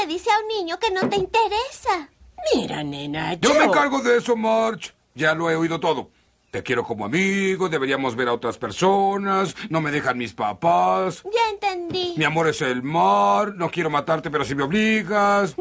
le dice a un niño que no te interesa? Mira, nena, yo... Yo me encargo de eso, March. Ya lo he oído todo. Te quiero como amigo, deberíamos ver a otras personas, no me dejan mis papás. Ya entendí. Mi amor es el mar, no quiero matarte, pero si me obligas.